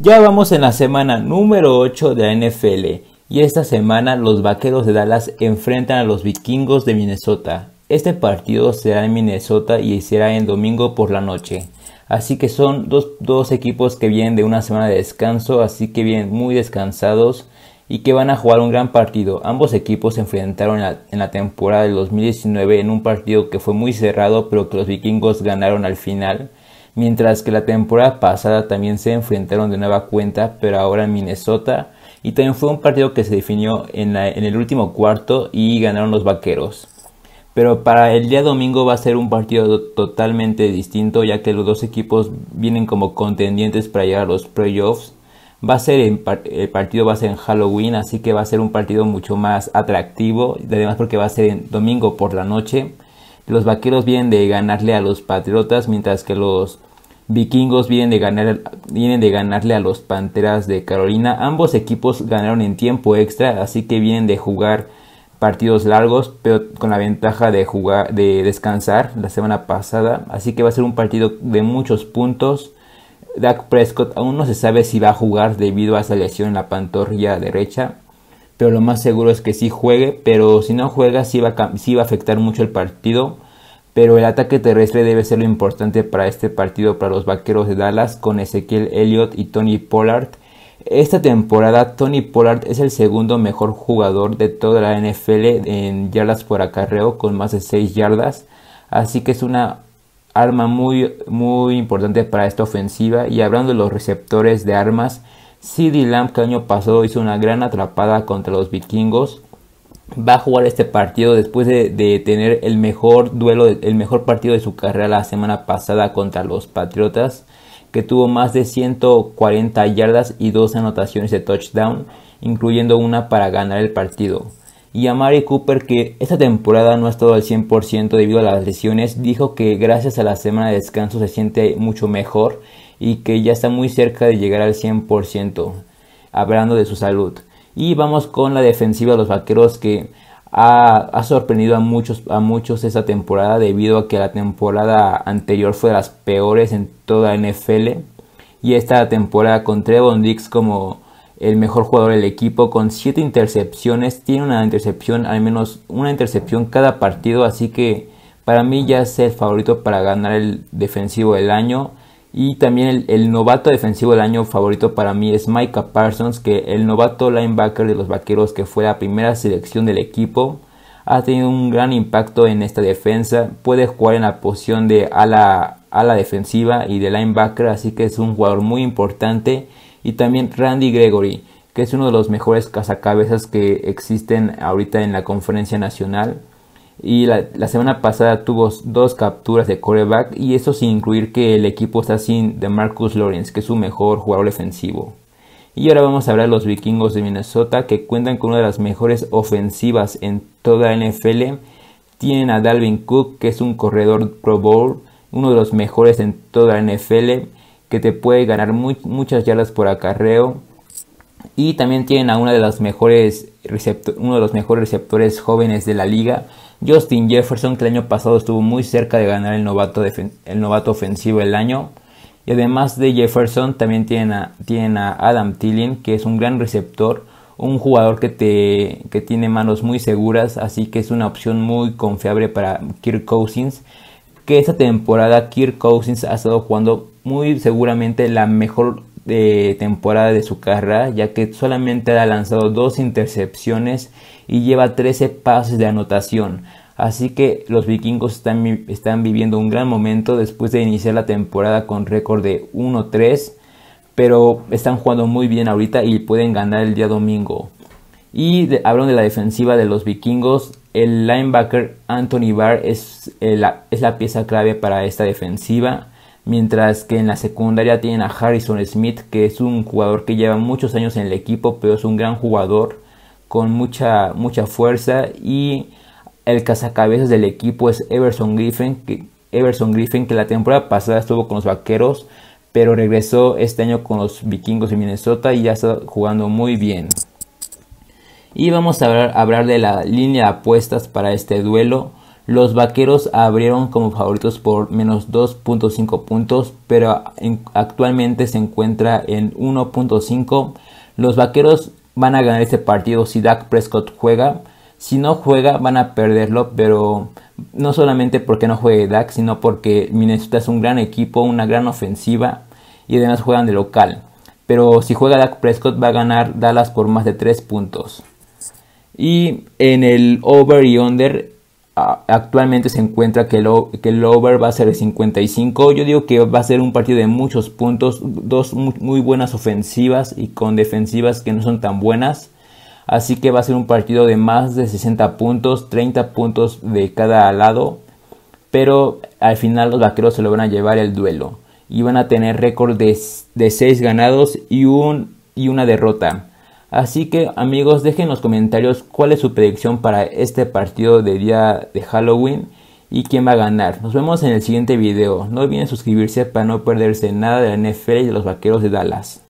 Ya vamos en la semana número 8 de la NFL y esta semana los Vaqueros de Dallas enfrentan a los Vikingos de Minnesota. Este partido será en Minnesota y será en domingo por la noche. Así que son dos, equipos que vienen de una semana de descanso, así que vienen muy descansados y que van a jugar un gran partido. Ambos equipos se enfrentaron en la, en la, temporada del 2019 en un partido que fue muy cerrado pero que los vikingos ganaron al final mientras que la temporada pasada también se enfrentaron de nueva cuenta, pero ahora en Minnesota, y también fue un partido que se definió en, el último cuarto y ganaron los Vaqueros. Pero para el día domingo va a ser un partido totalmente distinto ya que los dos equipos vienen como contendientes para llegar a los playoffs. Va a ser el partido va a ser en Halloween, así que va a ser un partido mucho más atractivo, además porque va a ser en domingo por la noche. Los vaqueros vienen de ganarle a los patriotas, mientras que los vikingos vienen de, ganar, de ganarle a los panteras de Carolina. Ambos equipos ganaron en tiempo extra, así que vienen de jugar partidos largos, pero con la ventaja de jugar, de descansar la semana pasada. Así que va a ser un partido de muchos puntos. Dak Prescott aún no se sabe si va a jugar debido a esa lesión en la pantorrilla derecha pero lo más seguro es que sí juegue, pero si no juega sí va a, afectar mucho el partido, pero el ataque terrestre debe ser lo importante para este partido para los Vaqueros de Dallas con Ezequiel Elliott y Tony Pollard. Esta temporada Tony Pollard es el segundo mejor jugador de toda la NFL en yardas por acarreo con más de 6 yardas, así que es una arma muy muy importante para esta ofensiva y hablando de los receptores de armas CD Lamb que año pasado hizo una gran atrapada contra los vikingos. Va a jugar este partido después de, tener el mejor duelo, el mejor partido de su carrera la semana pasada contra los Patriotas, que tuvo más de 140 yardas y dos anotaciones de touchdown, incluyendo una para ganar el partido y Amari Cooper que esta temporada no ha estado al 100% debido a las lesiones, dijo que gracias a la semana de descanso se siente mucho mejor y que ya está muy cerca de llegar al 100%, hablando de su salud. Y vamos con la defensiva de los vaqueros que ha, sorprendido a muchos, a muchos esta temporada debido a que la temporada anterior fue de las peores en toda la NFL. Y esta temporada con Trevon Dix como el mejor jugador del equipo con 7 intercepciones. Tiene una intercepción, al menos una intercepción cada partido. Así que para mí ya es el favorito para ganar el defensivo del año. Y también el, novato defensivo del año favorito para mí es Micah Parsons, que el novato linebacker de los Vaqueros, que fue la primera selección del equipo, ha tenido un gran impacto en esta defensa. Puede jugar en la posición de ala, ala defensiva y de linebacker, así que es un jugador muy importante. Y también Randy Gregory, que es uno de los mejores cazacabezas que existen ahorita en la conferencia nacional y la, semana pasada tuvo dos capturas de coreback y eso sin incluir que el equipo está sin de Marcus Lawrence, que es su mejor jugador ofensivo. Y ahora vamos a hablar de los vikingos de Minnesota que cuentan con una de las mejores ofensivas en toda la NFL. Tienen a Dalvin Cook, que es un corredor Pro Bowl, uno de los mejores en toda la NFL, que te puede ganar muchas yardas por acarreo y también tienen a de mejores uno de los mejores receptores jóvenes de la liga, Justin Jefferson, que el año pasado estuvo muy cerca de ganar el novato, el novato ofensivo del año. Y además de Jefferson, también tienen a, a Adam Tilling, que es un gran receptor, un jugador que, te, que tiene manos muy seguras, así que es una opción muy confiable para Kirk Cousins. Que esta temporada Kirk Cousins ha estado jugando muy seguramente la mejor de temporada de su carrera, ya que solamente ha lanzado dos intercepciones y lleva 13 pases de anotación. Así que los vikingos están, están viviendo un gran momento después de iniciar la temporada con récord de 1-3, pero están jugando muy bien ahorita y pueden ganar el día domingo. Y hablando de la defensiva de los vikingos, el linebacker Anthony Barr es, eh, es la pieza clave para esta defensiva Mientras que en la secundaria tienen a Harrison Smith, que es un jugador que lleva muchos años en el equipo, pero es un gran jugador con mucha, mucha fuerza. Y el cazacabezas del equipo es Everson Griffin, que, Everson Griffin, que la temporada pasada estuvo con los Vaqueros, pero regresó este año con los Vikingos de Minnesota y ya está jugando muy bien. Y vamos a hablar, a hablar de la línea de apuestas para este duelo. Los vaqueros abrieron como favoritos por menos 2.5 puntos, pero actualmente se encuentra en 1.5. Los vaqueros van a ganar este partido si Dak Prescott juega. Si no juega, van a perderlo, pero no solamente porque no juegue Dak, sino porque Minnesota es un gran equipo, una gran ofensiva y además juegan de local. Pero si juega Dak Prescott, va a ganar Dallas por más de 3 puntos. Y en el over y under actualmente se encuentra que el, over va a ser de 55. Yo digo que va a ser un partido de muchos puntos, dos muy, buenas ofensivas y con defensivas que no son tan buenas. Así que va a ser un partido de más de 60 puntos, 30 puntos de cada lado. Pero al final los vaqueros se lo van a llevar el duelo. Y van a tener récord de, 6 ganados y, un, y una derrota. Así que amigos, dejen en los comentarios cuál es su predicción para este partido de día de Halloween y quién va a ganar. Nos vemos en el siguiente video. No olviden suscribirse para no perderse nada de la NFL y de los Vaqueros de Dallas.